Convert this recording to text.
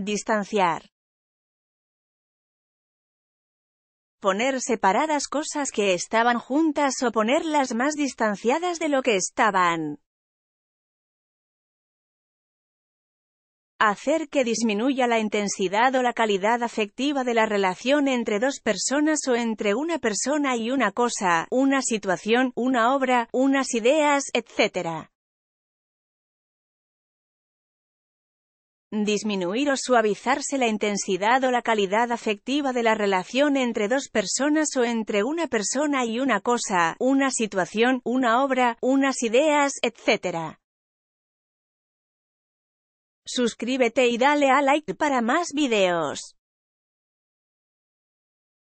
Distanciar. Poner separadas cosas que estaban juntas o ponerlas más distanciadas de lo que estaban. Hacer que disminuya la intensidad o la calidad afectiva de la relación entre dos personas o entre una persona y una cosa, una situación, una obra, unas ideas, etc. Disminuir o suavizarse la intensidad o la calidad afectiva de la relación entre dos personas o entre una persona y una cosa, una situación, una obra, unas ideas, etc. Suscríbete y dale a like para más videos.